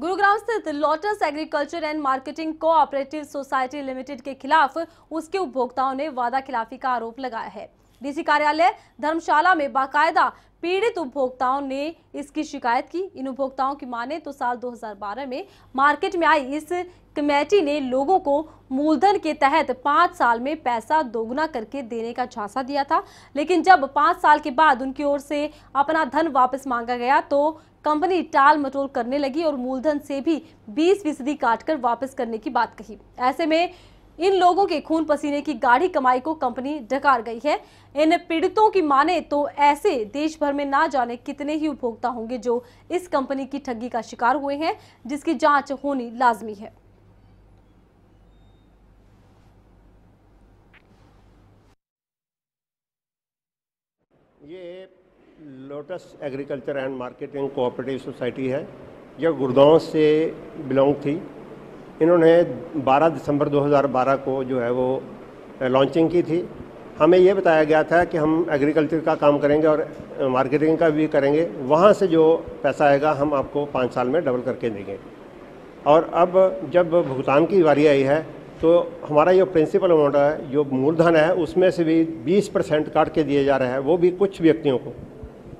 गुरुग्राम स्थित Lotus agriculture and marketing cooperative society limited के खिलाफ उसके उपभोक्ताओं ने वादा खिलाफी का आरोप लगाया है डीसी कार्यालय धर्मशाला में बाकायदा पीड़ित उपभोक्ताओं ने इसकी शिकायत की इन उपभोक्ताओं की माने तो साल 2012 में मार्केट में आई इस कमेटी ने लोगों को मूलधन के तहत पाँच साल में पैसा दोगुना करके देने का झांसा दिया था लेकिन जब पाँच साल के बाद उनकी ओर से अपना धन वापस मांगा गया तो कंपनी टाल मटोल करने लगी और मूलधन से भी बीस फीसदी काट कर वापस करने की बात कही ऐसे में इन लोगों के खून पसीने की गाढ़ी कमाई को कंपनी डकार गई है इन पीड़ितों की माने तो ऐसे देश भर में ना जाने कितने ही उपभोक्ता होंगे जो इस कंपनी की ठगी का शिकार हुए हैं जिसकी जांच होनी लाजमी है ये Lotus agriculture and marketing cooperative society है जो गुड़गांव से बिलोंग थी इन्होंने 12 दिसंबर 2012 को जो है वो लॉन्चिंग की थी हमें ये बताया गया था कि हम एग्रीकल्चर का काम करेंगे और मार्केटिंग का भी करेंगे वहाँ से जो पैसा आएगा हम आपको पाँच साल में डबल करके देंगे और अब जब भुगतान की बारी आई है तो हमारा जो प्रिंसिपल अमाउंट है जो मूलधन है उसमें से भी 20 परसेंट काट के दिए जा रहा है वो भी कुछ व्यक्तियों को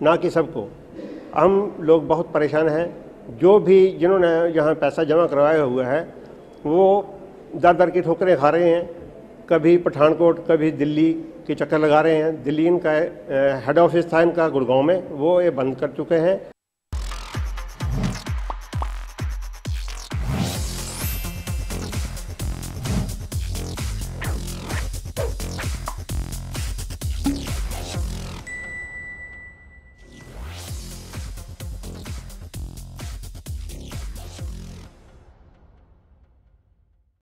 ना कि सबको हम लोग बहुत परेशान हैं जो भी जिन्होंने यहाँ पैसा जमा करवाया हुआ है वो दर दर की ठोकरें खा रहे हैं कभी पठानकोट कभी दिल्ली के चक्कर लगा रहे हैं दिल्ली इनका हेड ऑफिस था इनका गुड़गांव में वो ये बंद कर चुके हैं